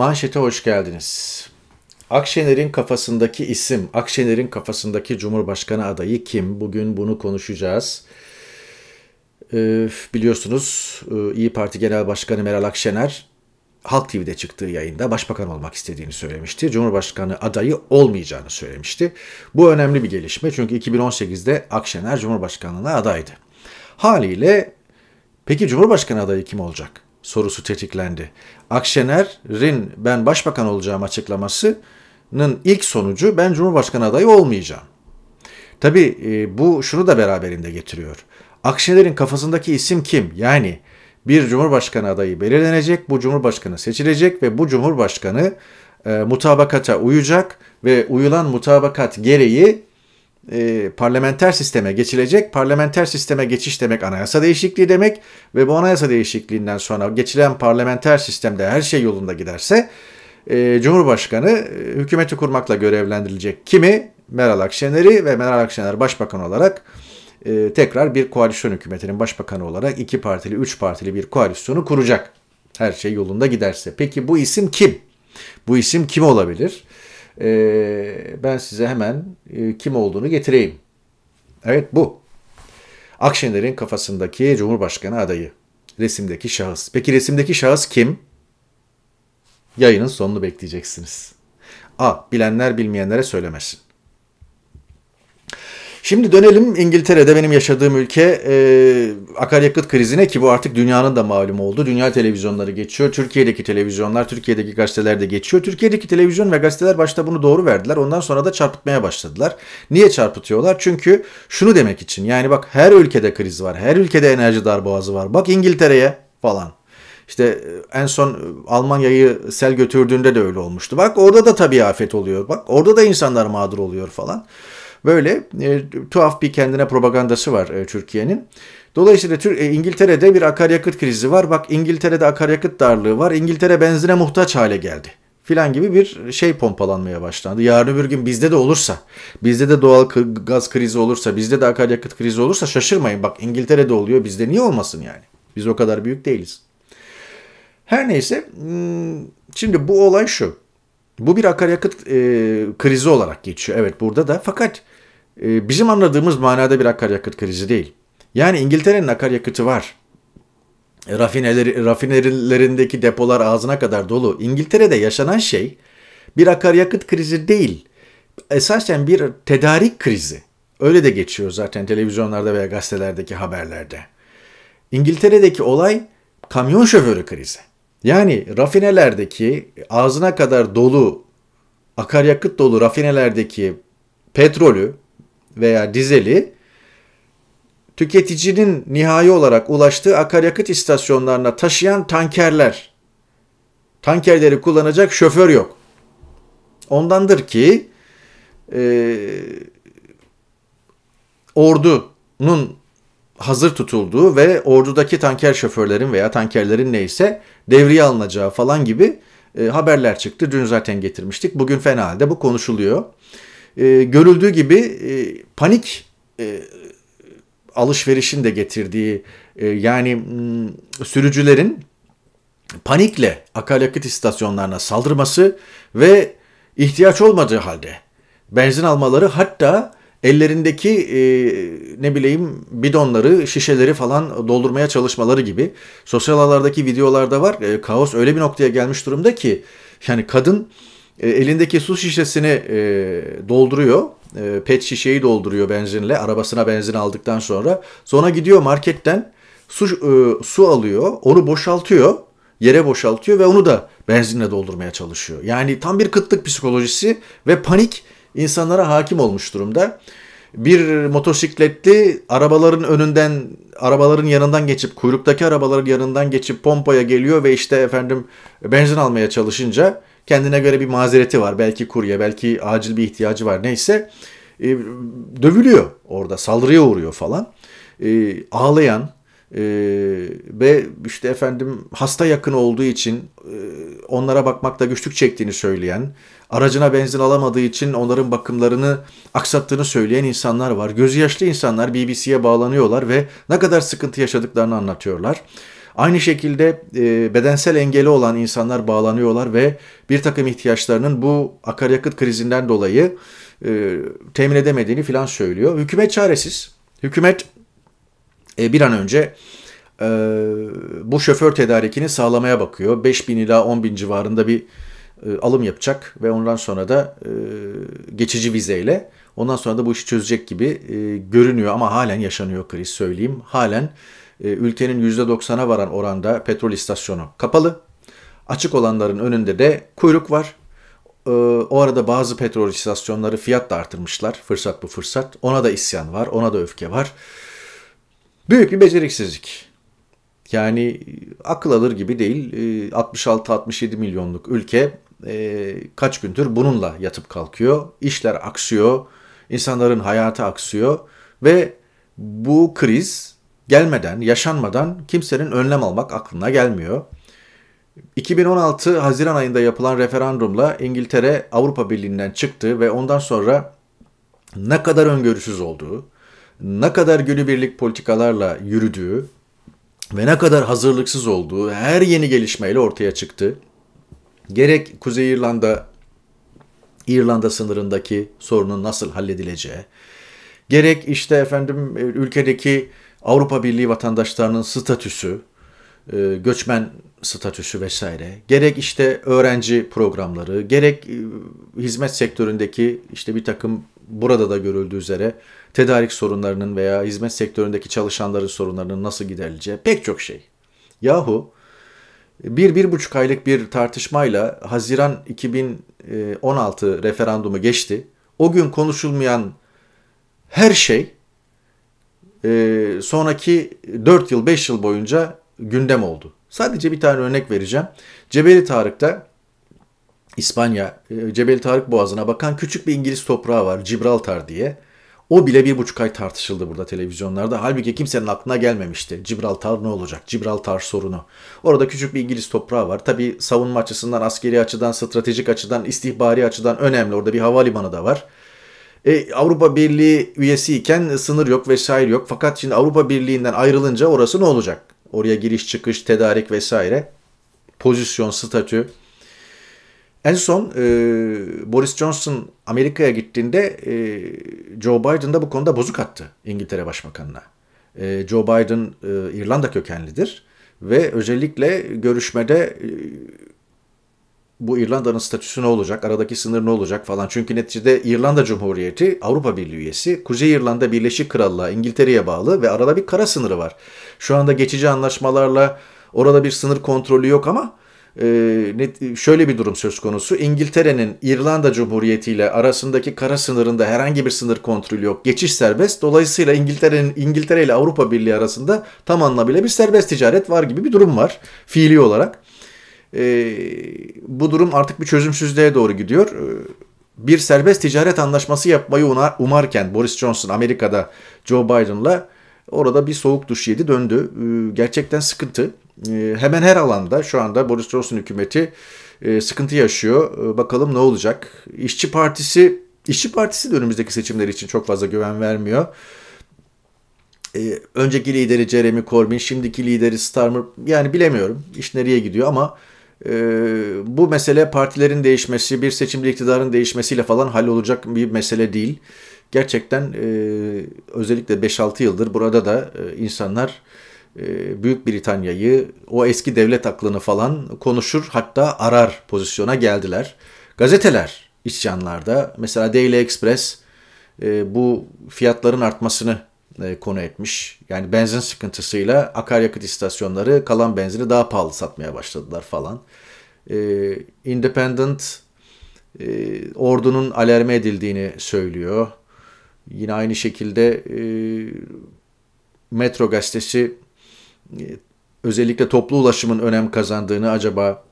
Manşete hoş geldiniz. Akşener'in kafasındaki isim, Akşener'in kafasındaki Cumhurbaşkanı adayı kim? Bugün bunu konuşacağız. biliyorsunuz e, İyi Parti Genel Başkanı Meral Akşener Halk TV'de çıktığı yayında başbakan olmak istediğini söylemişti. Cumhurbaşkanı adayı olmayacağını söylemişti. Bu önemli bir gelişme çünkü 2018'de Akşener Cumhurbaşkanlığına adaydı. Haliyle peki Cumhurbaşkanı adayı kim olacak? sorusu tetiklendi. Akşener'in ben başbakan olacağım açıklamasının ilk sonucu ben Cumhurbaşkanı adayı olmayacağım. Tabi e, bu şunu da beraberinde getiriyor. Akşener'in kafasındaki isim kim? Yani bir Cumhurbaşkanı adayı belirlenecek, bu Cumhurbaşkanı seçilecek ve bu Cumhurbaşkanı e, mutabakata uyacak ve uyulan mutabakat gereği e, parlamenter sisteme geçilecek. Parlamenter sisteme geçiş demek anayasa değişikliği demek ve bu anayasa değişikliğinden sonra geçilen parlamenter sistemde her şey yolunda giderse e, Cumhurbaşkanı e, hükümeti kurmakla görevlendirilecek. Kimi? Meral Akşener'i ve Meral Akşener başbakan olarak e, tekrar bir koalisyon hükümetinin başbakanı olarak iki partili, üç partili bir koalisyonu kuracak. Her şey yolunda giderse. Peki bu isim kim? Bu isim kim olabilir? Ee, ben size hemen e, kim olduğunu getireyim. Evet bu. Akşener'in kafasındaki Cumhurbaşkanı adayı. Resimdeki şahıs. Peki resimdeki şahıs kim? Yayının sonunu bekleyeceksiniz. A. Bilenler bilmeyenlere söylemesin. Şimdi dönelim İngiltere'de benim yaşadığım ülke e, akaryakıt krizine ki bu artık dünyanın da malum oldu. Dünya televizyonları geçiyor. Türkiye'deki televizyonlar, Türkiye'deki gazeteler de geçiyor. Türkiye'deki televizyon ve gazeteler başta bunu doğru verdiler. Ondan sonra da çarpıtmaya başladılar. Niye çarpıtıyorlar? Çünkü şunu demek için. Yani bak her ülkede kriz var. Her ülkede enerji darboğazı var. Bak İngiltere'ye falan. İşte e, en son e, Almanya'yı sel götürdüğünde de öyle olmuştu. Bak orada da tabii afet oluyor. Bak orada da insanlar mağdur oluyor falan. Böyle e, tuhaf bir kendine propagandası var e, Türkiye'nin. Dolayısıyla e, İngiltere'de bir akaryakıt krizi var. Bak İngiltere'de akaryakıt darlığı var. İngiltere benzine muhtaç hale geldi filan gibi bir şey pompalanmaya başlandı. Yarın bir gün bizde de olursa, bizde de doğal gaz krizi olursa, bizde de akaryakıt krizi olursa şaşırmayın. Bak İngiltere'de oluyor, bizde niye olmasın yani? Biz o kadar büyük değiliz. Her neyse, hmm, şimdi bu olay şu. Bu bir akaryakıt e, krizi olarak geçiyor. Evet burada da. Fakat ee, bizim anladığımız manada bir akaryakıt krizi değil. Yani İngiltere'nin akaryakıtı var. Rafineleri, rafinerilerindeki depolar ağzına kadar dolu. İngiltere'de yaşanan şey bir akaryakıt krizi değil. Esasen bir tedarik krizi. Öyle de geçiyor zaten televizyonlarda veya gazetelerdeki haberlerde. İngiltere'deki olay kamyon şoförü krizi. Yani rafinelerdeki ağzına kadar dolu akaryakıt dolu rafinelerdeki petrolü veya dizeli tüketicinin nihai olarak ulaştığı akaryakıt istasyonlarına taşıyan tankerler. Tankerleri kullanacak şoför yok. Ondandır ki e, ordunun hazır tutulduğu ve ordudaki tanker şoförlerin veya tankerlerin neyse devriye alınacağı falan gibi e, haberler çıktı. Dün zaten getirmiştik. Bugün fena halde bu konuşuluyor e, görüldüğü gibi e, panik e, alışverişin de getirdiği e, yani sürücülerin panikle akaryakıt istasyonlarına saldırması ve ihtiyaç olmadığı halde benzin almaları hatta ellerindeki e, ne bileyim bidonları, şişeleri falan doldurmaya çalışmaları gibi sosyal ağlardaki videolarda var. E, kaos öyle bir noktaya gelmiş durumda ki yani kadın e, elindeki su şişesini e, dolduruyor. E, pet şişeyi dolduruyor benzinle. Arabasına benzin aldıktan sonra. Sonra gidiyor marketten su, e, su alıyor. Onu boşaltıyor. Yere boşaltıyor ve onu da benzinle doldurmaya çalışıyor. Yani tam bir kıtlık psikolojisi ve panik insanlara hakim olmuş durumda bir motosikletli arabaların önünden arabaların yanından geçip kuyruktaki arabaların yanından geçip pompaya geliyor ve işte efendim benzin almaya çalışınca kendine göre bir mazereti var. Belki kurye, belki acil bir ihtiyacı var neyse. E, dövülüyor orada, saldırıya uğruyor falan. E, ağlayan e, ve işte efendim hasta yakın olduğu için e, onlara bakmakta güçlük çektiğini söyleyen, aracına benzin alamadığı için onların bakımlarını aksattığını söyleyen insanlar var. Gözyaşlı insanlar BBC'ye bağlanıyorlar ve ne kadar sıkıntı yaşadıklarını anlatıyorlar. Aynı şekilde e, bedensel engeli olan insanlar bağlanıyorlar ve bir takım ihtiyaçlarının bu akaryakıt krizinden dolayı e, temin edemediğini filan söylüyor. Hükümet çaresiz. Hükümet e, bir an önce e, bu şoför tedarikini sağlamaya bakıyor. 5 bin ila 10 bin civarında bir e, alım yapacak ve ondan sonra da e, geçici vizeyle ondan sonra da bu işi çözecek gibi e, görünüyor ama halen yaşanıyor kriz söyleyeyim. Halen e, ülkenin %90'a varan oranda petrol istasyonu kapalı. Açık olanların önünde de kuyruk var. E, o arada bazı petrol istasyonları fiyat da artırmışlar. Fırsat bu fırsat. Ona da isyan var, ona da öfke var. Büyük bir beceriksizlik. Yani akıl alır gibi değil. 66-67 e, milyonluk ülke kaç gündür bununla yatıp kalkıyor. İşler aksıyor, insanların hayatı aksıyor ve bu kriz gelmeden, yaşanmadan kimsenin önlem almak aklına gelmiyor. 2016 Haziran ayında yapılan referandumla İngiltere Avrupa Birliği'nden çıktı ve ondan sonra ne kadar öngörüsüz olduğu, ne kadar günübirlik politikalarla yürüdüğü ve ne kadar hazırlıksız olduğu her yeni gelişmeyle ortaya çıktı. Gerek Kuzey İrlanda İrlanda sınırındaki sorunun nasıl halledileceği, gerek işte efendim e, ülkedeki Avrupa Birliği vatandaşlarının statüsü, e, göçmen statüsü vesaire, gerek işte öğrenci programları, gerek e, hizmet sektöründeki işte bir takım burada da görüldüğü üzere tedarik sorunlarının veya hizmet sektöründeki çalışanların sorunlarının nasıl giderileceği pek çok şey. Yahu bir, bir buçuk aylık bir tartışmayla Haziran 2016 e, referandumu geçti. O gün konuşulmayan her şey e, sonraki 4 yıl 5 yıl boyunca gündem oldu. Sadece bir tane örnek vereceğim. Cebeli Tarık'ta İspanya e, Cebeli Tarık Boğazı'na bakan küçük bir İngiliz toprağı var Cibraltar diye. O bile bir buçuk ay tartışıldı burada televizyonlarda. Halbuki kimsenin aklına gelmemişti. Cibraltar ne olacak? Cibraltar sorunu. Orada küçük bir İngiliz toprağı var. Tabi savunma açısından, askeri açıdan, stratejik açıdan, istihbari açıdan önemli. Orada bir havalimanı da var e, Avrupa Birliği üyesiyken sınır yok vesaire yok. Fakat şimdi Avrupa Birliği'nden ayrılınca orası ne olacak? Oraya giriş çıkış, tedarik vesaire. Pozisyon, statü. En son e, Boris Johnson Amerika'ya gittiğinde e, Joe Biden'da bu konuda bozuk attı İngiltere Başbakanı'na. E, Joe Biden e, İrlanda kökenlidir ve özellikle görüşmede e, bu İrlanda'nın statüsü ne olacak, aradaki sınır ne olacak falan. Çünkü neticede İrlanda Cumhuriyeti Avrupa Birliği üyesi, Kuzey İrlanda Birleşik Krallığa, İngiltere'ye bağlı ve arada bir kara sınırı var. Şu anda geçici anlaşmalarla orada bir sınır kontrolü yok ama e, şöyle bir durum söz konusu. İngiltere'nin İrlanda Cumhuriyeti ile arasındaki kara sınırında herhangi bir sınır kontrolü yok. Geçiş serbest. Dolayısıyla İngiltere'nin İngiltere ile Avrupa Birliği arasında tam anlamıyla bir serbest ticaret var gibi bir durum var fiili olarak e, bu durum artık bir çözümsüzlüğe doğru gidiyor. Ee, bir serbest ticaret anlaşması yapmayı umarken Boris Johnson Amerika'da Joe Biden'la orada bir soğuk duş yedi döndü. Ee, gerçekten sıkıntı. hemen her alanda şu anda Boris Johnson hükümeti e, sıkıntı yaşıyor. bakalım ne olacak? İşçi Partisi İşçi Partisi de önümüzdeki seçimler için çok fazla güven vermiyor. önceki lideri Jeremy Corbyn, şimdiki lideri Starmer yani bilemiyorum iş nereye gidiyor ama ee, bu mesele partilerin değişmesi, bir seçimde iktidarın değişmesiyle falan hallolacak bir mesele değil. Gerçekten e, özellikle 5-6 yıldır burada da e, insanlar e, Büyük Britanya'yı, o eski devlet aklını falan konuşur hatta arar pozisyona geldiler. Gazeteler isyanlarda mesela Daily Express bu fiyatların artmasını e, konu etmiş. Yani benzin sıkıntısıyla akaryakıt istasyonları kalan benzini daha pahalı satmaya başladılar falan. E, Independent e, ordunun alerme edildiğini söylüyor. Yine aynı şekilde Metro gazetesi özellikle toplu ulaşımın önem kazandığını acaba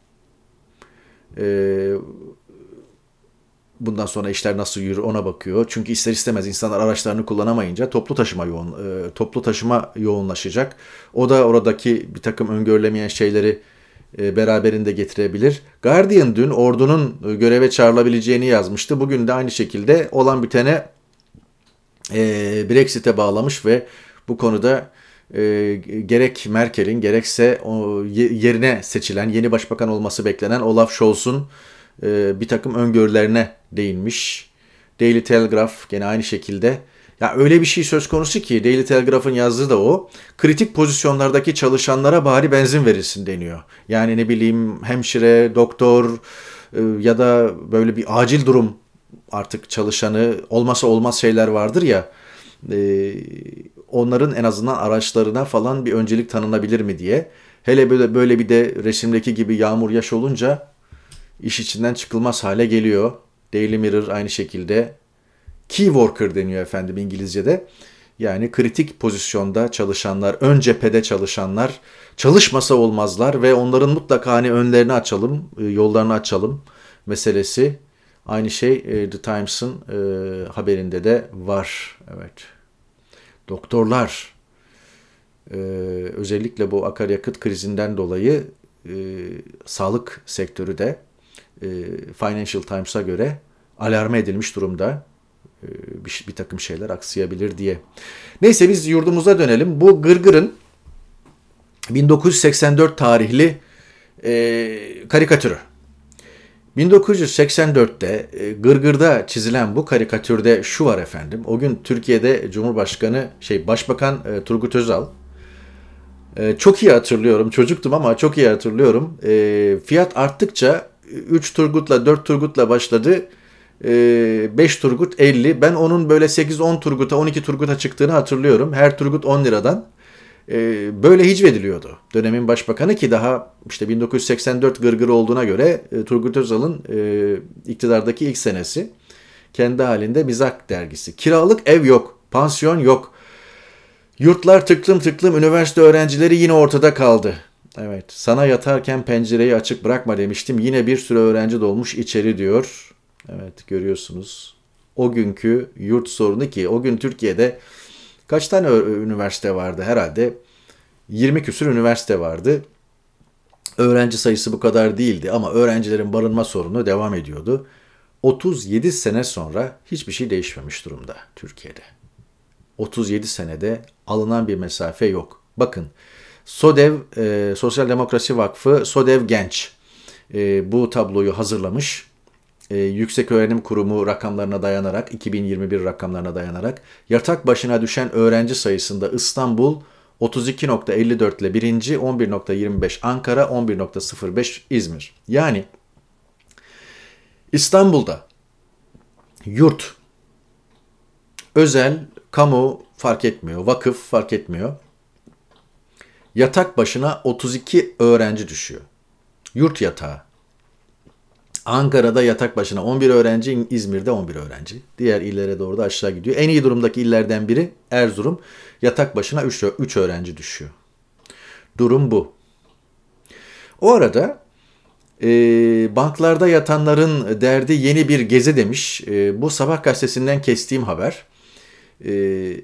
bundan sonra işler nasıl yürür ona bakıyor. Çünkü ister istemez insanlar araçlarını kullanamayınca toplu taşıma yoğun e, toplu taşıma yoğunlaşacak. O da oradaki bir takım öngörülemeyen şeyleri e, beraberinde getirebilir. Guardian dün ordunun e, göreve çağrılabileceğini yazmıştı. Bugün de aynı şekilde olan bitene e, Brexit'e bağlamış ve bu konuda e, gerek Merkel'in gerekse o, yerine seçilen yeni başbakan olması beklenen Olaf Scholz'un e, bir takım öngörülerine değinmiş. Daily Telegraph gene aynı şekilde. Ya öyle bir şey söz konusu ki Daily Telegraph'ın yazdığı da o. Kritik pozisyonlardaki çalışanlara bari benzin verilsin deniyor. Yani ne bileyim hemşire, doktor e, ya da böyle bir acil durum artık çalışanı olmasa olmaz şeyler vardır ya. E, onların en azından araçlarına falan bir öncelik tanınabilir mi diye. Hele böyle, böyle bir de resimdeki gibi yağmur yaş olunca iş içinden çıkılmaz hale geliyor. Daily Mirror aynı şekilde key worker deniyor efendim İngilizce'de. Yani kritik pozisyonda çalışanlar, ön cephede çalışanlar çalışmasa olmazlar ve onların mutlaka hani önlerini açalım, e, yollarını açalım meselesi. Aynı şey e, The Times'ın e, haberinde de var. Evet. Doktorlar özellikle bu akaryakıt krizinden dolayı sağlık sektörü de e, financial Times'a göre alarme edilmiş durumda e, bir, bir takım şeyler aksayabilir diye. Neyse biz yurdumuza dönelim. Bu Gırgır'ın 1984 tarihli e, karikatürü. 1984'te e, Gırgır'da çizilen bu karikatürde şu var efendim. O gün Türkiye'de Cumhurbaşkanı şey Başbakan e, Turgut Özal e, çok iyi hatırlıyorum. Çocuktum ama çok iyi hatırlıyorum. E, fiyat arttıkça 3 Turgut'la 4 Turgut'la başladı. 5 ee, Turgut 50. Ben onun böyle 8-10 Turgut'a 12 Turgut'a çıktığını hatırlıyorum. Her Turgut 10 liradan. Ee, böyle hicvediliyordu dönemin başbakanı ki daha işte 1984 gırgırı olduğuna göre e, Turgut Özal'ın e, iktidardaki ilk senesi. Kendi halinde mizah dergisi. Kiralık ev yok, pansiyon yok. Yurtlar tıklım tıklım üniversite öğrencileri yine ortada kaldı. Evet. Sana yatarken pencereyi açık bırakma demiştim. Yine bir sürü öğrenci dolmuş içeri diyor. Evet görüyorsunuz. O günkü yurt sorunu ki o gün Türkiye'de kaç tane üniversite vardı herhalde? 20 küsür üniversite vardı. Öğrenci sayısı bu kadar değildi ama öğrencilerin barınma sorunu devam ediyordu. 37 sene sonra hiçbir şey değişmemiş durumda Türkiye'de. 37 senede alınan bir mesafe yok. Bakın SODEV e, Sosyal Demokrasi Vakfı SODEV Genç e, bu tabloyu hazırlamış. E, Yüksek Öğrenim Kurumu rakamlarına dayanarak 2021 rakamlarına dayanarak yatak başına düşen öğrenci sayısında İstanbul 32.54 ile birinci, 11.25 Ankara, 11.05 İzmir. Yani İstanbul'da yurt, özel, kamu fark etmiyor, vakıf fark etmiyor yatak başına 32 öğrenci düşüyor. Yurt yatağı. Ankara'da yatak başına 11 öğrenci, İzmir'de 11 öğrenci. Diğer illere doğru da aşağı gidiyor. En iyi durumdaki illerden biri Erzurum. Yatak başına 3, 3 öğrenci düşüyor. Durum bu. O arada e, banklarda yatanların derdi yeni bir gezi demiş. E, bu sabah gazetesinden kestiğim haber. E,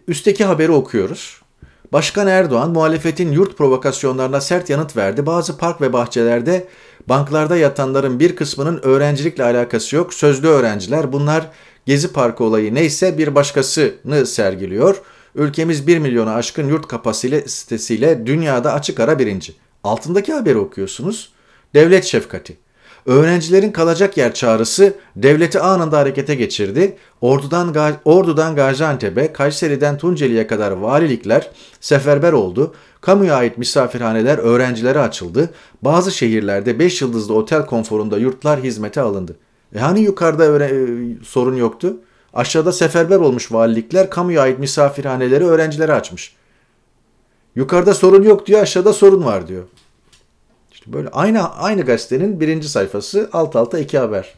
üstteki haberi okuyoruz. Başkan Erdoğan muhalefetin yurt provokasyonlarına sert yanıt verdi. Bazı park ve bahçelerde banklarda yatanların bir kısmının öğrencilikle alakası yok. Sözlü öğrenciler bunlar Gezi Parkı olayı neyse bir başkasını sergiliyor. Ülkemiz 1 milyonu aşkın yurt kapasitesiyle dünyada açık ara birinci. Altındaki haberi okuyorsunuz. Devlet şefkati. Öğrencilerin kalacak yer çağrısı devleti anında harekete geçirdi. Ordu'dan, Ordu'dan Gaziantep'e, Kayseri'den Tunceli'ye kadar valilikler seferber oldu. Kamuya ait misafirhaneler öğrencilere açıldı. Bazı şehirlerde 5 yıldızlı otel konforunda yurtlar hizmete alındı. E hani yukarıda öğren- e, sorun yoktu? Aşağıda seferber olmuş valilikler kamuya ait misafirhaneleri öğrencilere açmış. Yukarıda sorun yok diyor, aşağıda sorun var diyor. İşte böyle aynı aynı gazetenin birinci sayfası alt alta iki haber.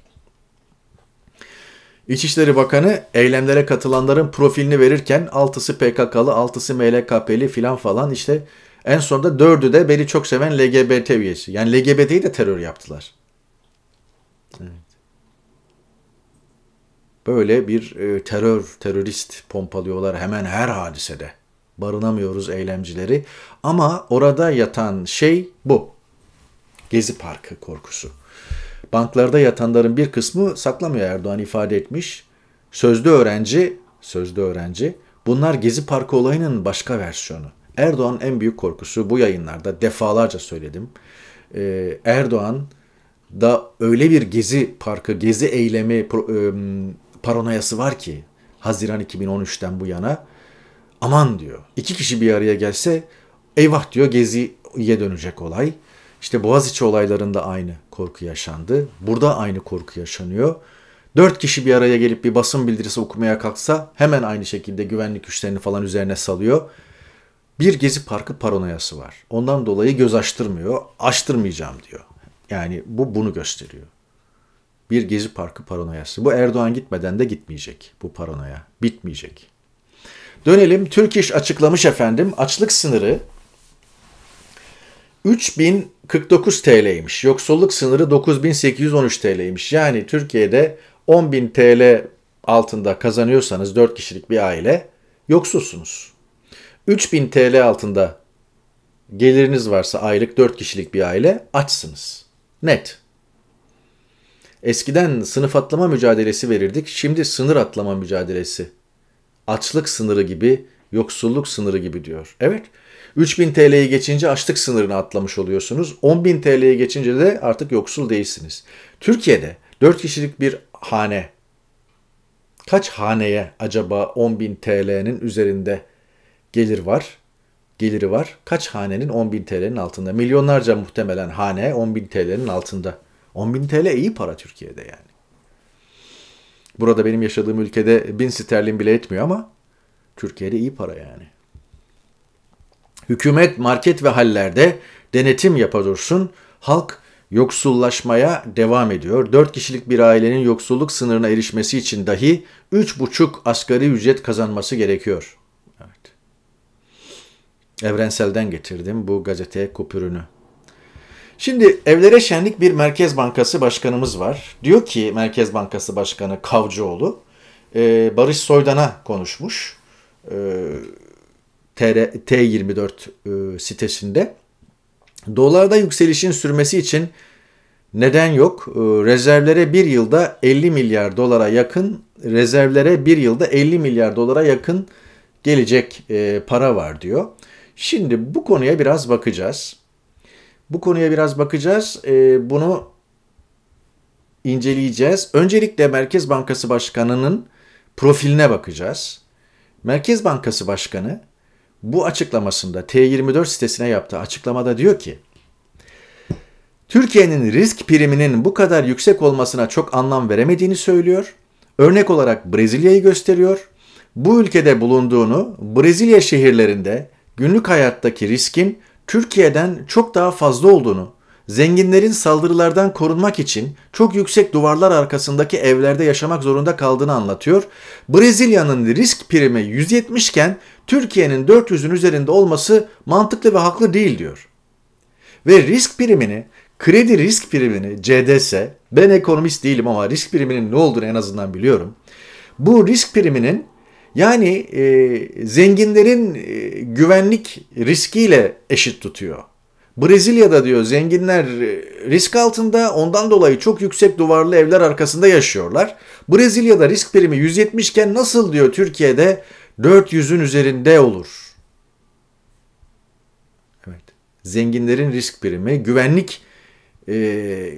İçişleri Bakanı eylemlere katılanların profilini verirken altısı PKK'lı, altısı MLKP'li filan falan işte en sonunda dördü de beni çok seven LGBT üyesi. Yani LGBT'yi de terör yaptılar. Evet. Böyle bir e, terör, terörist pompalıyorlar hemen her hadisede. Barınamıyoruz eylemcileri. Ama orada yatan şey bu. Gezi Parkı korkusu. Banklarda yatanların bir kısmı saklamıyor Erdoğan ifade etmiş. Sözde öğrenci, sözde öğrenci. Bunlar Gezi Parkı olayının başka versiyonu. Erdoğan en büyük korkusu bu yayınlarda defalarca söyledim. Ee, Erdoğan da öyle bir Gezi Parkı, Gezi eylemi e, paranoyası var ki Haziran 2013'ten bu yana aman diyor. İki kişi bir araya gelse eyvah diyor Gezi'ye dönecek olay. İşte Boğaziçi olaylarında aynı korku yaşandı. Burada aynı korku yaşanıyor. Dört kişi bir araya gelip bir basın bildirisi okumaya kalksa hemen aynı şekilde güvenlik güçlerini falan üzerine salıyor. Bir Gezi Parkı paranoyası var. Ondan dolayı göz açtırmıyor, açtırmayacağım diyor. Yani bu bunu gösteriyor. Bir Gezi Parkı paranoyası. Bu Erdoğan gitmeden de gitmeyecek bu paranoya. Bitmeyecek. Dönelim. Türk İş açıklamış efendim. Açlık sınırı 3000 49 TL'ymiş. Yoksulluk sınırı 9813 TL'ymiş. Yani Türkiye'de 10.000 TL altında kazanıyorsanız 4 kişilik bir aile yoksulsunuz. 3000 TL altında geliriniz varsa aylık 4 kişilik bir aile açsınız. Net. Eskiden sınıf atlama mücadelesi verirdik. Şimdi sınır atlama mücadelesi. Açlık sınırı gibi, yoksulluk sınırı gibi diyor. Evet. 3000 TL'yi geçince açlık sınırını atlamış oluyorsunuz. 10.000 TL'ye geçince de artık yoksul değilsiniz. Türkiye'de 4 kişilik bir hane kaç haneye acaba 10.000 TL'nin üzerinde gelir var? Geliri var. Kaç hanenin 10.000 TL'nin altında? Milyonlarca muhtemelen hane 10.000 TL'nin altında. 10.000 TL iyi para Türkiye'de yani. Burada benim yaşadığım ülkede 1000 sterlin bile etmiyor ama Türkiye'de iyi para yani. Hükümet market ve hallerde denetim yapadursun, halk yoksullaşmaya devam ediyor. 4 kişilik bir ailenin yoksulluk sınırına erişmesi için dahi 3,5 asgari ücret kazanması gerekiyor. Evet. Evrenselden getirdim bu gazete kupürünü. Şimdi evlere şenlik bir Merkez Bankası Başkanımız var. Diyor ki Merkez Bankası Başkanı Kavcıoğlu, e, Barış Soydan'a konuşmuş. E, T24 e, sitesinde. Dolarda yükselişin sürmesi için neden yok? E, rezervlere bir yılda 50 milyar dolara yakın, rezervlere bir yılda 50 milyar dolara yakın gelecek e, para var diyor. Şimdi bu konuya biraz bakacağız. Bu konuya biraz bakacağız. E, bunu inceleyeceğiz. Öncelikle Merkez Bankası Başkanı'nın profiline bakacağız. Merkez Bankası Başkanı bu açıklamasında T24 sitesine yaptığı açıklamada diyor ki Türkiye'nin risk priminin bu kadar yüksek olmasına çok anlam veremediğini söylüyor. Örnek olarak Brezilya'yı gösteriyor. Bu ülkede bulunduğunu Brezilya şehirlerinde günlük hayattaki riskin Türkiye'den çok daha fazla olduğunu zenginlerin saldırılardan korunmak için çok yüksek duvarlar arkasındaki evlerde yaşamak zorunda kaldığını anlatıyor. Brezilya'nın risk primi 170 iken Türkiye'nin 400'ün üzerinde olması mantıklı ve haklı değil diyor. Ve risk primini, kredi risk primini CDS, ben ekonomist değilim ama risk priminin ne olduğunu en azından biliyorum. Bu risk priminin yani e, zenginlerin e, güvenlik riskiyle eşit tutuyor. Brezilya'da diyor zenginler e, risk altında ondan dolayı çok yüksek duvarlı evler arkasında yaşıyorlar. Brezilya'da risk primi 170 iken nasıl diyor Türkiye'de 400'ün üzerinde olur. Evet. Zenginlerin risk primi güvenlik e,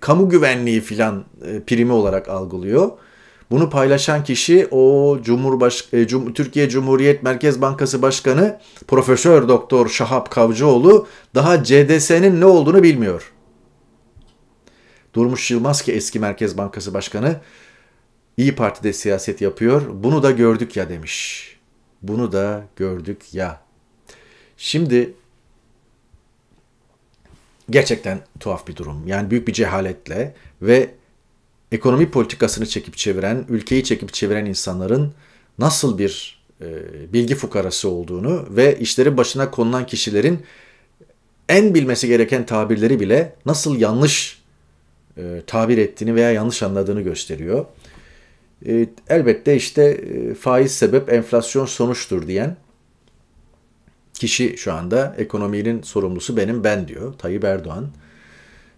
kamu güvenliği filan e, primi olarak algılıyor. Bunu paylaşan kişi o Cumhurbaş e, Cum Türkiye Cumhuriyet Merkez Bankası Başkanı Profesör Doktor Şahap Kavcıoğlu daha CDS'nin ne olduğunu bilmiyor. Durmuş Yılmaz ki eski Merkez Bankası Başkanı İyi Parti'de siyaset yapıyor. Bunu da gördük ya demiş. Bunu da gördük ya. Şimdi gerçekten tuhaf bir durum. Yani büyük bir cehaletle ve ekonomi politikasını çekip çeviren, ülkeyi çekip çeviren insanların nasıl bir e, bilgi fukarası olduğunu ve işleri başına konulan kişilerin en bilmesi gereken tabirleri bile nasıl yanlış e, tabir ettiğini veya yanlış anladığını gösteriyor. E, elbette işte e, faiz sebep enflasyon sonuçtur diyen kişi şu anda ekonominin sorumlusu benim ben diyor Tayyip Erdoğan.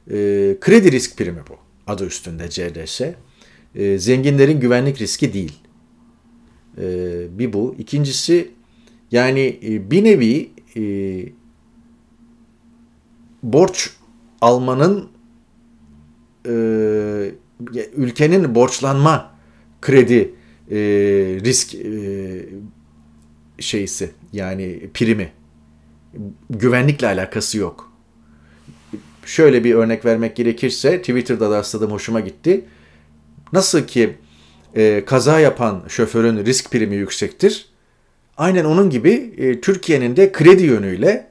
E, kredi risk primi bu adı üstünde CDS. E, ee, zenginlerin güvenlik riski değil. E, bir bu. İkincisi yani e, bir nevi e, borç almanın e, ülkenin borçlanma kredi e, risk e, şeysi yani primi güvenlikle alakası yok şöyle bir örnek vermek gerekirse Twitter'da da rastladım hoşuma gitti. Nasıl ki e, kaza yapan şoförün risk primi yüksektir. Aynen onun gibi e, Türkiye'nin de kredi yönüyle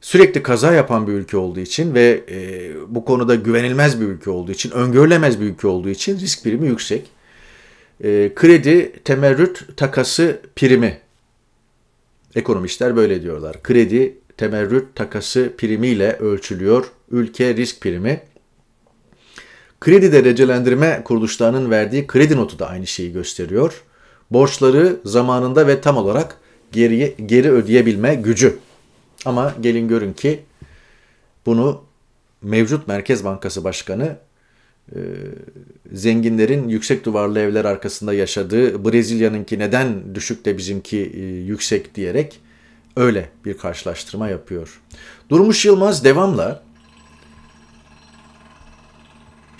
sürekli kaza yapan bir ülke olduğu için ve e, bu konuda güvenilmez bir ülke olduğu için, öngörülemez bir ülke olduğu için risk primi yüksek. E, kredi, temerrüt, takası primi. Ekonomistler böyle diyorlar. Kredi, temerrüt, takası primiyle ölçülüyor ülke risk primi. Kredi derecelendirme kuruluşlarının verdiği kredi notu da aynı şeyi gösteriyor. Borçları zamanında ve tam olarak geri, geri ödeyebilme gücü. Ama gelin görün ki bunu mevcut Merkez Bankası Başkanı e, zenginlerin yüksek duvarlı evler arkasında yaşadığı Brezilya'nınki neden düşük de bizimki e, yüksek diyerek öyle bir karşılaştırma yapıyor. Durmuş Yılmaz devamla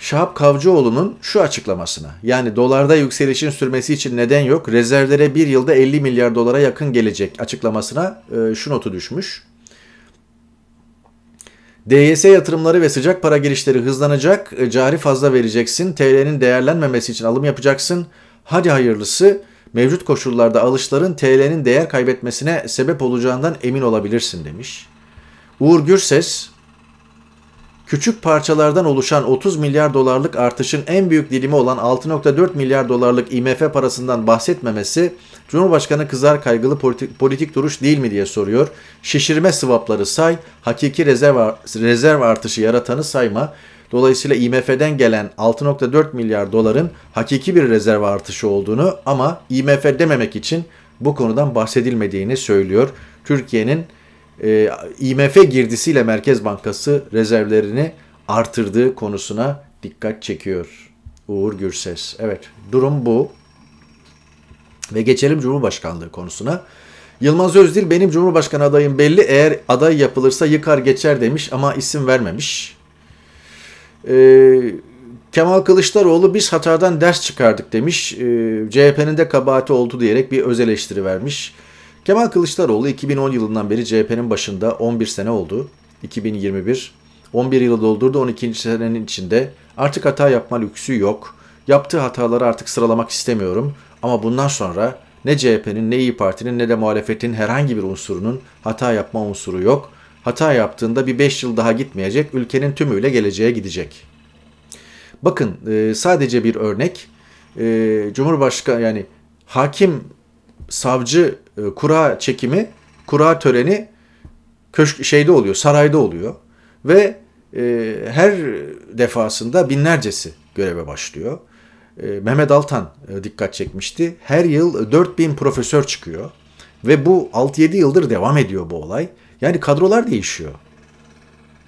Şahap Kavcıoğlu'nun şu açıklamasına yani dolarda yükselişin sürmesi için neden yok rezervlere bir yılda 50 milyar dolara yakın gelecek açıklamasına e, şu notu düşmüş. DYS yatırımları ve sıcak para girişleri hızlanacak, e, cari fazla vereceksin, TL'nin değerlenmemesi için alım yapacaksın. Hadi hayırlısı, mevcut koşullarda alışların TL'nin değer kaybetmesine sebep olacağından emin olabilirsin demiş. Uğur Gürses, küçük parçalardan oluşan 30 milyar dolarlık artışın en büyük dilimi olan 6.4 milyar dolarlık IMF parasından bahsetmemesi Cumhurbaşkanı kızar kaygılı politik, politik duruş değil mi diye soruyor. Şişirme sıvapları say, hakiki rezerv, rezerv artışı yaratanı sayma. Dolayısıyla IMF'den gelen 6.4 milyar doların hakiki bir rezerv artışı olduğunu ama IMF dememek için bu konudan bahsedilmediğini söylüyor. Türkiye'nin e, IMF girdisiyle Merkez Bankası rezervlerini artırdığı konusuna dikkat çekiyor Uğur Gürses. Evet durum bu. Ve geçelim Cumhurbaşkanlığı konusuna. Yılmaz Özdil benim Cumhurbaşkanı adayım belli eğer aday yapılırsa yıkar geçer demiş ama isim vermemiş. Ee, Kemal Kılıçdaroğlu biz hatadan ders çıkardık demiş. Ee, CHP'nin de kabahati oldu diyerek bir öz eleştiri vermiş. Kemal Kılıçdaroğlu 2010 yılından beri CHP'nin başında 11 sene oldu. 2021 11 yılı doldurdu 12. senenin içinde. Artık hata yapma lüksü yok. Yaptığı hataları artık sıralamak istemiyorum ama bundan sonra ne CHP'nin ne İyi Parti'nin ne de muhalefetin herhangi bir unsurunun hata yapma unsuru yok. Hata yaptığında bir 5 yıl daha gitmeyecek, ülkenin tümüyle geleceğe gidecek. Bakın e, sadece bir örnek. E, Cumhurbaşkanı yani hakim savcı e, kura çekimi, kura töreni köşk şeyde oluyor, sarayda oluyor ve e, her defasında binlercesi göreve başlıyor. E, Mehmet Altan e, dikkat çekmişti. Her yıl 4000 e, profesör çıkıyor ve bu 6-7 yıldır devam ediyor bu olay. Yani kadrolar değişiyor.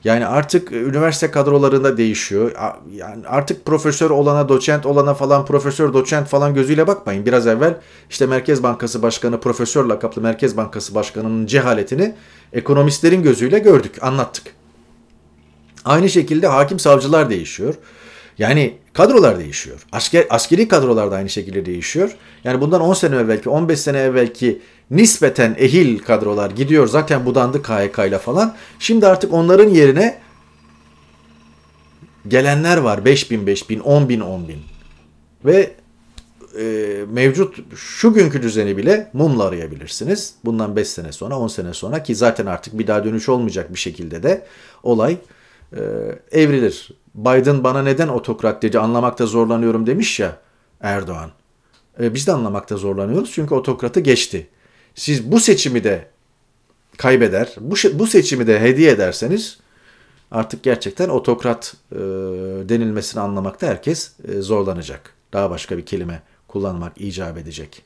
Yani artık e, üniversite kadrolarında değişiyor. Yani artık profesör olana, doçent olana falan, profesör doçent falan gözüyle bakmayın. Biraz evvel işte Merkez Bankası Başkanı, profesör lakaplı Merkez Bankası Başkanı'nın cehaletini ekonomistlerin gözüyle gördük, anlattık. Aynı şekilde hakim savcılar değişiyor. Yani kadrolar değişiyor. Asker, askeri kadrolar da aynı şekilde değişiyor. Yani bundan 10 sene evvelki, 15 sene evvelki nispeten ehil kadrolar gidiyor. Zaten budandı KHK ile falan. Şimdi artık onların yerine gelenler var. 5000, 5000, 10 bin, 10 bin. Ve e, mevcut şu günkü düzeni bile mumla arayabilirsiniz. Bundan 5 sene sonra, 10 sene sonra ki zaten artık bir daha dönüş olmayacak bir şekilde de olay e, evrilir. Biden bana neden otokrat dedi anlamakta zorlanıyorum demiş ya Erdoğan. E, biz de anlamakta zorlanıyoruz çünkü otokratı geçti. Siz bu seçimi de kaybeder, bu, bu seçimi de hediye ederseniz artık gerçekten otokrat e, denilmesini anlamakta herkes e, zorlanacak. Daha başka bir kelime kullanmak icap edecek.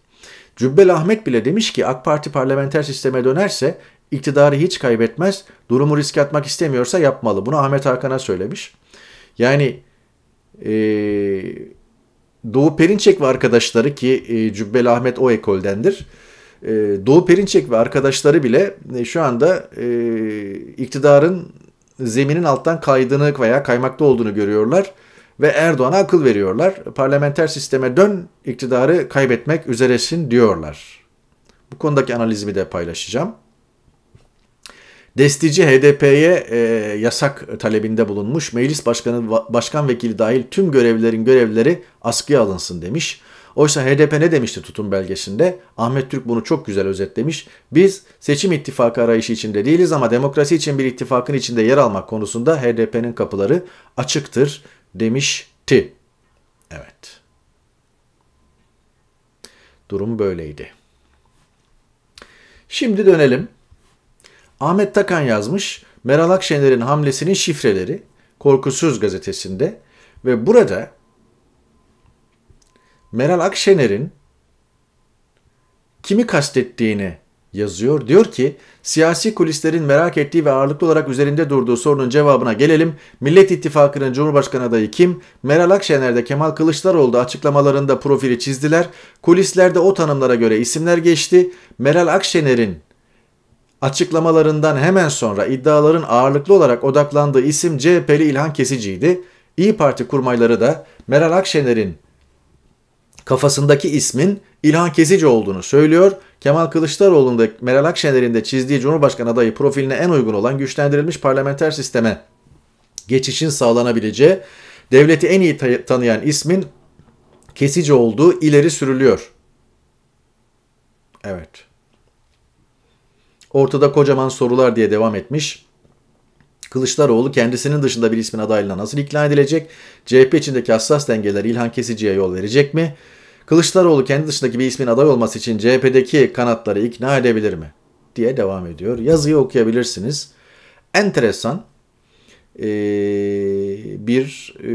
Cübbel Ahmet bile demiş ki AK Parti parlamenter sisteme dönerse iktidarı hiç kaybetmez, durumu riske atmak istemiyorsa yapmalı. Bunu Ahmet Hakan'a söylemiş. Yani e, Doğu Perinçek ve arkadaşları ki e, Cübbeli Ahmet o ekoldendir. E, Doğu Perinçek ve arkadaşları bile e, şu anda e, iktidarın zeminin alttan kaydığını veya kaymakta olduğunu görüyorlar ve Erdoğan'a akıl veriyorlar. Parlamenter sisteme dön, iktidarı kaybetmek üzeresin diyorlar. Bu konudaki analizimi de paylaşacağım. Destici HDP'ye e, yasak talebinde bulunmuş. Meclis başkanı, başkan vekili dahil tüm görevlilerin görevleri askıya alınsın demiş. Oysa HDP ne demişti tutum belgesinde? Ahmet Türk bunu çok güzel özetlemiş. Biz seçim ittifakı arayışı içinde değiliz ama demokrasi için bir ittifakın içinde yer almak konusunda HDP'nin kapıları açıktır demişti. Evet. Durum böyleydi. Şimdi dönelim Ahmet Takan yazmış Meral Akşener'in hamlesinin şifreleri Korkusuz gazetesinde ve burada Meral Akşener'in kimi kastettiğini yazıyor. Diyor ki siyasi kulislerin merak ettiği ve ağırlıklı olarak üzerinde durduğu sorunun cevabına gelelim. Millet İttifakı'nın Cumhurbaşkanı adayı kim? Meral Akşener'de Kemal Kılıçdaroğlu açıklamalarında profili çizdiler. Kulislerde o tanımlara göre isimler geçti. Meral Akşener'in Açıklamalarından hemen sonra iddiaların ağırlıklı olarak odaklandığı isim CHP'li İlhan Kesici'ydi. İyi Parti kurmayları da Meral Akşener'in kafasındaki ismin İlhan Kesici olduğunu söylüyor. Kemal Kılıçdaroğlu'nun da Meral Akşener'in de çizdiği Cumhurbaşkanı adayı profiline en uygun olan güçlendirilmiş parlamenter sisteme geçişin sağlanabileceği, devleti en iyi tanıyan ismin kesici olduğu ileri sürülüyor. Evet. Ortada kocaman sorular diye devam etmiş. Kılıçdaroğlu kendisinin dışında bir ismin adaylığına nasıl ikna edilecek? CHP içindeki hassas dengeler İlhan Kesici'ye yol verecek mi? Kılıçdaroğlu kendi dışındaki bir ismin aday olması için CHP'deki kanatları ikna edebilir mi? diye devam ediyor. Yazıyı okuyabilirsiniz. Enteresan ee, bir e,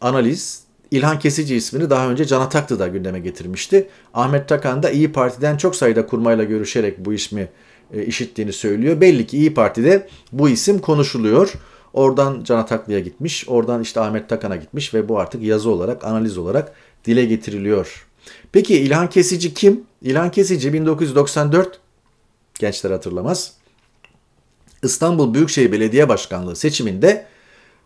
analiz. İlhan Kesici ismini daha önce Can Ataklı da gündeme getirmişti. Ahmet Takan da İyi Parti'den çok sayıda kurmayla görüşerek bu ismi e, işittiğini söylüyor. Belli ki İyi Parti'de bu isim konuşuluyor. Oradan Can Ataklı'ya gitmiş, oradan işte Ahmet Takan'a gitmiş ve bu artık yazı olarak, analiz olarak dile getiriliyor. Peki İlhan Kesici kim? İlhan Kesici 1994, gençler hatırlamaz, İstanbul Büyükşehir Belediye Başkanlığı seçiminde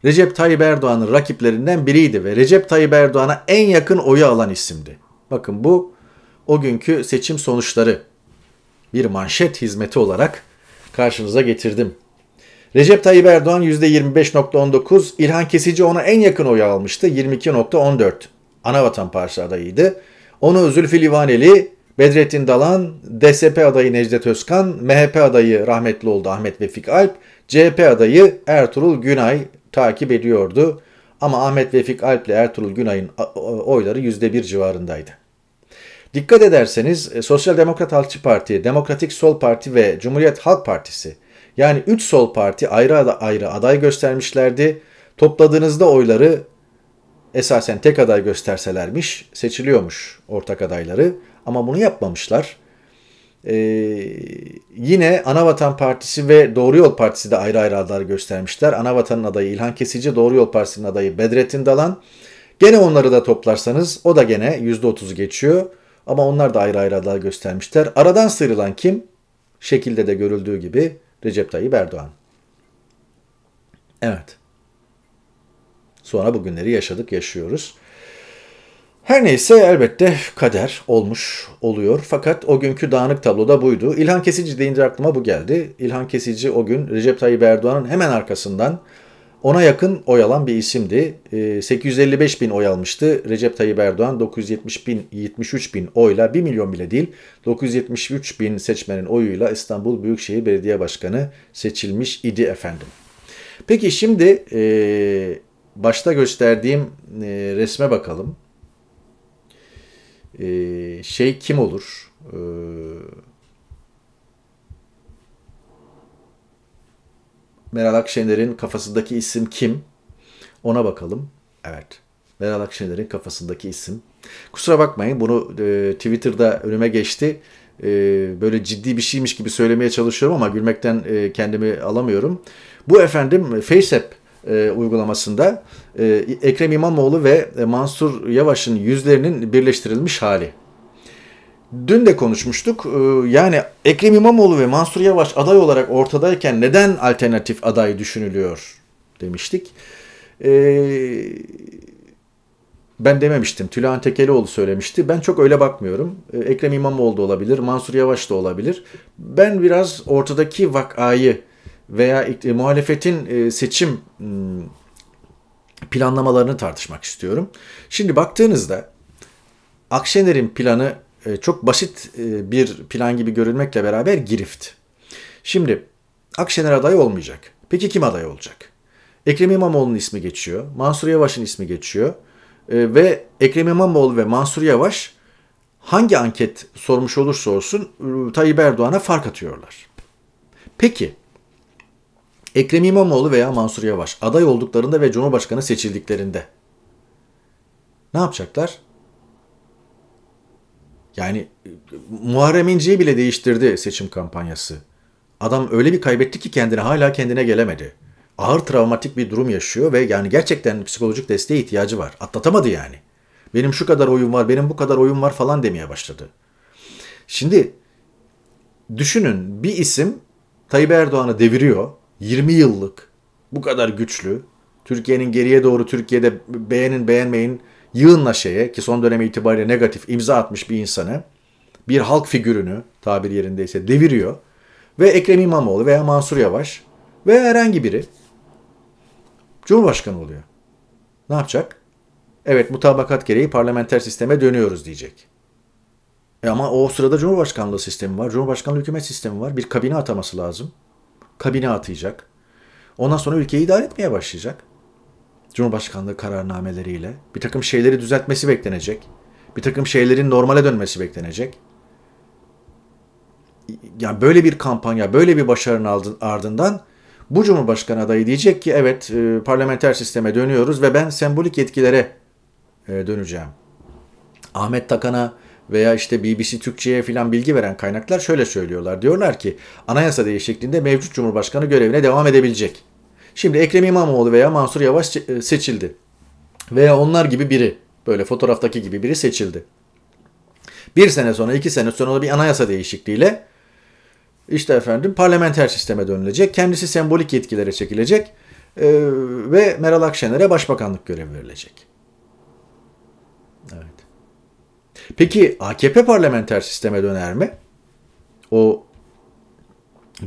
Recep Tayyip Erdoğan'ın rakiplerinden biriydi ve Recep Tayyip Erdoğan'a en yakın oyu alan isimdi. Bakın bu o günkü seçim sonuçları bir manşet hizmeti olarak karşınıza getirdim. Recep Tayyip Erdoğan %25.19, İlhan Kesici ona en yakın oyu almıştı 22.14. Anavatan Partisi adayıydı. Onu Zülfü Livaneli, Bedrettin Dalan, DSP adayı Necdet Özkan, MHP adayı rahmetli oldu Ahmet Vefik Alp, CHP adayı Ertuğrul Günay takip ediyordu. Ama Ahmet Vefik Alp ile Ertuğrul Günay'ın oyları %1 civarındaydı. Dikkat ederseniz e, Sosyal Demokrat Halkçı Parti, Demokratik Sol Parti ve Cumhuriyet Halk Partisi yani 3 sol parti ayrı ayrı aday göstermişlerdi. Topladığınızda oyları esasen tek aday gösterselermiş seçiliyormuş ortak adayları ama bunu yapmamışlar. Ee, yine Anavatan Partisi ve Doğru Yol Partisi de ayrı ayrı adaylar göstermişler. Anavatan'ın adayı İlhan Kesici, Doğru Yol Partisi'nin adayı Bedrettin Dalan. Gene onları da toplarsanız o da gene %30'u geçiyor. Ama onlar da ayrı ayrı aday göstermişler. Aradan sıyrılan kim? Şekilde de görüldüğü gibi Recep Tayyip Erdoğan. Evet. Sonra bugünleri yaşadık, yaşıyoruz. Her neyse elbette kader olmuş oluyor. Fakat o günkü dağınık tabloda buydu. İlhan Kesici deyince aklıma bu geldi. İlhan Kesici o gün Recep Tayyip Erdoğan'ın hemen arkasından ona yakın oy alan bir isimdi. 855 ee, bin oy almıştı. Recep Tayyip Erdoğan 970 bin, 73 bin oyla 1 milyon bile değil 973 bin seçmenin oyuyla İstanbul Büyükşehir Belediye Başkanı seçilmiş idi efendim. Peki şimdi e, başta gösterdiğim e, resme bakalım. E, şey kim olur? E, Meral Akşener'in kafasındaki isim kim? Ona bakalım. Evet. Meral Akşener'in kafasındaki isim. Kusura bakmayın bunu e, Twitter'da önüme geçti. E, böyle ciddi bir şeymiş gibi söylemeye çalışıyorum ama gülmekten e, kendimi alamıyorum. Bu efendim FaceApp e, uygulamasında e, Ekrem İmamoğlu ve Mansur Yavaş'ın yüzlerinin birleştirilmiş hali dün de konuşmuştuk. Ee, yani Ekrem İmamoğlu ve Mansur Yavaş aday olarak ortadayken neden alternatif aday düşünülüyor demiştik. Ee, ben dememiştim. Tülhan Tekelioğlu söylemişti. Ben çok öyle bakmıyorum. Ee, Ekrem İmamoğlu da olabilir, Mansur Yavaş da olabilir. Ben biraz ortadaki vakayı veya e, muhalefetin e, seçim hmm, planlamalarını tartışmak istiyorum. Şimdi baktığınızda Akşener'in planı e, çok basit e, bir plan gibi görülmekle beraber girift. Şimdi Akşener aday olmayacak. Peki kim aday olacak? Ekrem İmamoğlu'nun ismi geçiyor. Mansur Yavaş'ın ismi geçiyor. E, ve Ekrem İmamoğlu ve Mansur Yavaş hangi anket sormuş olursa olsun Tayyip Erdoğan'a fark atıyorlar. Peki Ekrem İmamoğlu veya Mansur Yavaş aday olduklarında ve Cumhurbaşkanı seçildiklerinde ne yapacaklar? Yani e, Muharrem İnce'yi bile değiştirdi seçim kampanyası. Adam öyle bir kaybetti ki kendini hala kendine gelemedi. Ağır travmatik bir durum yaşıyor ve yani gerçekten psikolojik desteğe ihtiyacı var. Atlatamadı yani. Benim şu kadar oyun var, benim bu kadar oyun var falan demeye başladı. Şimdi düşünün bir isim Tayyip Erdoğan'ı deviriyor. 20 yıllık bu kadar güçlü. Türkiye'nin geriye doğru Türkiye'de beğenin beğenmeyin yığınla şeye ki son döneme itibariyle negatif imza atmış bir insanı bir halk figürünü tabir yerindeyse deviriyor ve Ekrem İmamoğlu veya Mansur Yavaş veya herhangi biri Cumhurbaşkanı oluyor. Ne yapacak? Evet mutabakat gereği parlamenter sisteme dönüyoruz diyecek. E ama o sırada Cumhurbaşkanlığı sistemi var. Cumhurbaşkanlığı hükümet sistemi var. Bir kabine ataması lazım. Kabine atayacak. Ondan sonra ülkeyi idare etmeye başlayacak. Cumhurbaşkanlığı kararnameleriyle bir takım şeyleri düzeltmesi beklenecek. Bir takım şeylerin normale dönmesi beklenecek. Yani böyle bir kampanya, böyle bir başarının ardından bu Cumhurbaşkanı adayı diyecek ki evet e, parlamenter sisteme dönüyoruz ve ben sembolik yetkilere e, döneceğim. Ahmet Takan'a veya işte BBC Türkçe'ye filan bilgi veren kaynaklar şöyle söylüyorlar. Diyorlar ki anayasa değişikliğinde mevcut Cumhurbaşkanı görevine devam edebilecek. Şimdi Ekrem İmamoğlu veya Mansur Yavaş e, seçildi. Veya onlar gibi biri, böyle fotoğraftaki gibi biri seçildi. Bir sene sonra, iki sene sonra da bir anayasa değişikliğiyle işte efendim parlamenter sisteme dönülecek. Kendisi sembolik yetkilere çekilecek e, ve Meral Akşener'e başbakanlık görevi verilecek. Evet. Peki AKP parlamenter sisteme döner mi? O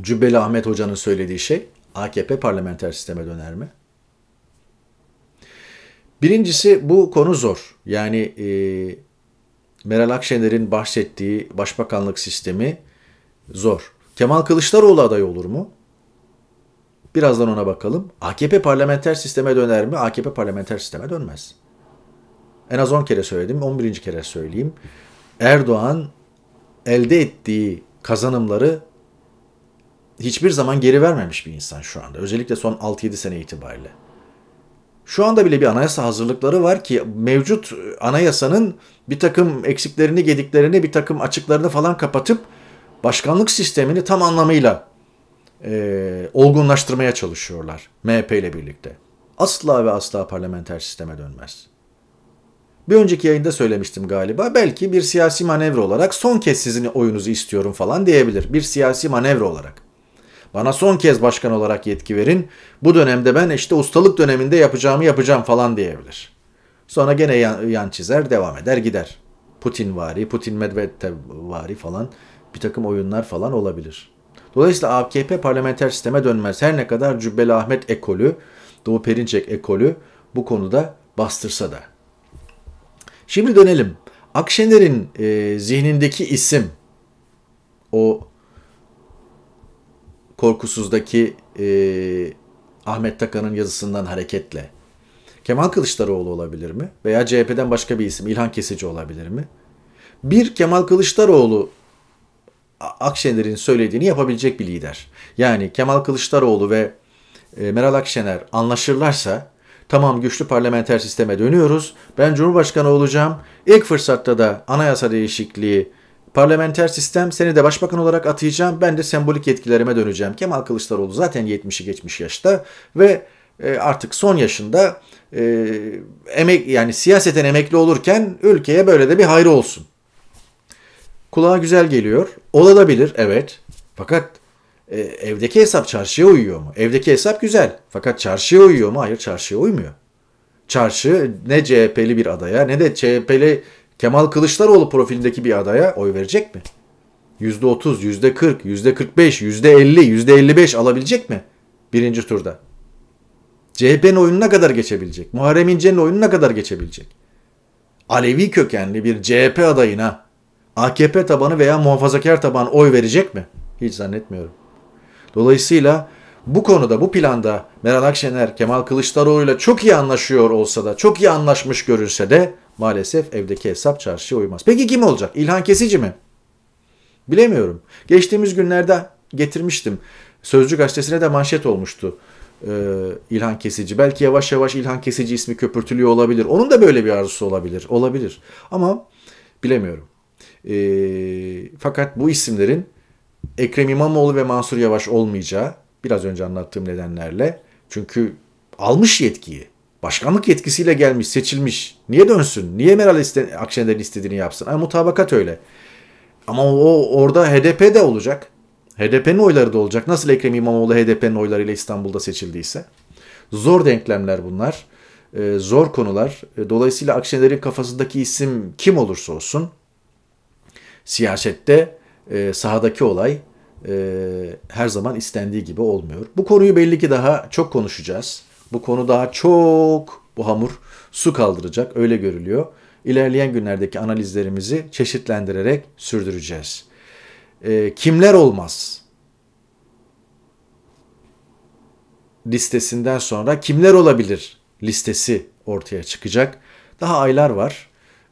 Cübbeli Ahmet Hoca'nın söylediği şey. AKP parlamenter sisteme döner mi? Birincisi bu konu zor. Yani e, Meral Akşener'in bahsettiği başbakanlık sistemi zor. Kemal Kılıçdaroğlu aday olur mu? Birazdan ona bakalım. AKP parlamenter sisteme döner mi? AKP parlamenter sisteme dönmez. En az 10 kere söyledim, 11. kere söyleyeyim. Erdoğan elde ettiği kazanımları hiçbir zaman geri vermemiş bir insan şu anda. Özellikle son 6-7 sene itibariyle. Şu anda bile bir anayasa hazırlıkları var ki mevcut e, anayasanın bir takım eksiklerini, gediklerini, bir takım açıklarını falan kapatıp başkanlık sistemini tam anlamıyla e, olgunlaştırmaya çalışıyorlar MHP ile birlikte. Asla ve asla parlamenter sisteme dönmez. Bir önceki yayında söylemiştim galiba. Belki bir siyasi manevra olarak son kez sizin oyunuzu istiyorum falan diyebilir. Bir siyasi manevra olarak. Bana son kez başkan olarak yetki verin. Bu dönemde ben işte ustalık döneminde yapacağımı yapacağım falan diyebilir. Sonra gene yan, yan çizer devam eder gider. Putin vari, Putin Medvedev vari falan bir takım oyunlar falan olabilir. Dolayısıyla AKP parlamenter sisteme dönmez. Her ne kadar Cübbeli Ahmet ekolü, Doğu Perinçek ekolü bu konuda bastırsa da. Şimdi dönelim. Akşener'in e, zihnindeki isim o Korkusuz'daki e, Ahmet Takan'ın yazısından hareketle Kemal Kılıçdaroğlu olabilir mi? Veya CHP'den başka bir isim İlhan Kesici olabilir mi? Bir Kemal Kılıçdaroğlu Akşener'in söylediğini yapabilecek bir lider. Yani Kemal Kılıçdaroğlu ve e, Meral Akşener anlaşırlarsa tamam güçlü parlamenter sisteme dönüyoruz. Ben Cumhurbaşkanı olacağım. İlk fırsatta da anayasa değişikliği Parlamenter sistem seni de başbakan olarak atayacağım. Ben de sembolik yetkilerime döneceğim. Kemal Kılıçdaroğlu zaten 70'i geçmiş yaşta ve e, artık son yaşında e, emek yani siyaseten emekli olurken ülkeye böyle de bir hayrı olsun. Kulağa güzel geliyor. Olabilir evet. Fakat e, evdeki hesap çarşıya uyuyor mu? Evdeki hesap güzel. Fakat çarşıya uyuyor mu? Hayır çarşıya uymuyor. Çarşı ne CHP'li bir adaya ne de CHP'li Kemal Kılıçdaroğlu profilindeki bir adaya oy verecek mi? %30, %40, %45, %50, %55 alabilecek mi? Birinci turda. CHP'nin oyununa kadar geçebilecek. Muharrem İnce'nin oyununa kadar geçebilecek. Alevi kökenli bir CHP adayına AKP tabanı veya muhafazakar taban oy verecek mi? Hiç zannetmiyorum. Dolayısıyla bu konuda, bu planda Meral Akşener, Kemal Kılıçdaroğlu ile çok iyi anlaşıyor olsa da, çok iyi anlaşmış görülse de maalesef evdeki hesap çarşıya uymaz. Peki kim olacak? İlhan Kesici mi? Bilemiyorum. Geçtiğimiz günlerde getirmiştim. Sözcü gazetesine de manşet olmuştu. Ee, İlhan Kesici. Belki yavaş yavaş İlhan Kesici ismi köpürtülüyor olabilir. Onun da böyle bir arzusu olabilir. Olabilir. Ama bilemiyorum. Ee, fakat bu isimlerin Ekrem İmamoğlu ve Mansur Yavaş olmayacağı biraz önce anlattığım nedenlerle. Çünkü almış yetkiyi başkanlık yetkisiyle gelmiş, seçilmiş. Niye dönsün? Niye Meral iste, Akşener'in istediğini yapsın? Ay, mutabakat öyle. Ama o orada HDP de olacak. HDP'nin oyları da olacak. Nasıl Ekrem İmamoğlu HDP'nin oylarıyla İstanbul'da seçildiyse. Zor denklemler bunlar. E, zor konular. E, dolayısıyla Akşener'in kafasındaki isim kim olursa olsun siyasette e, sahadaki olay e, her zaman istendiği gibi olmuyor. Bu konuyu belli ki daha çok konuşacağız. Bu konu daha çok bu hamur su kaldıracak öyle görülüyor. İlerleyen günlerdeki analizlerimizi çeşitlendirerek sürdüreceğiz. E, kimler olmaz? listesinden sonra kimler olabilir listesi ortaya çıkacak. Daha aylar var.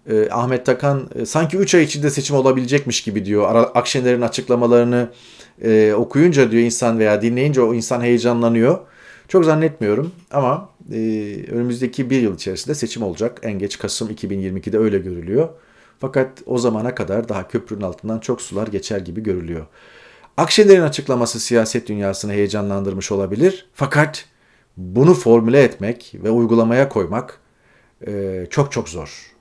E, Ahmet Takan e, sanki 3 ay içinde seçim olabilecekmiş gibi diyor. Akşener'in açıklamalarını e, okuyunca diyor insan veya dinleyince o insan heyecanlanıyor. Çok zannetmiyorum ama e, önümüzdeki bir yıl içerisinde seçim olacak. En geç Kasım 2022'de öyle görülüyor. Fakat o zamana kadar daha köprünün altından çok sular geçer gibi görülüyor. Akşener'in açıklaması siyaset dünyasını heyecanlandırmış olabilir. Fakat bunu formüle etmek ve uygulamaya koymak e, çok çok zor.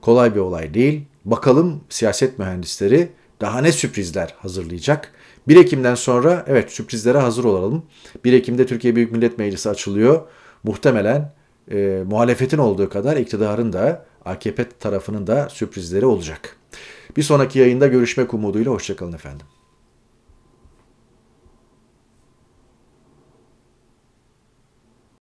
Kolay bir olay değil. Bakalım siyaset mühendisleri daha ne sürprizler hazırlayacak. 1 Ekim'den sonra evet sürprizlere hazır olalım. 1 Ekim'de Türkiye Büyük Millet Meclisi açılıyor. Muhtemelen e, muhalefetin olduğu kadar iktidarın da AKP tarafının da sürprizleri olacak. Bir sonraki yayında görüşmek umuduyla hoşçakalın efendim.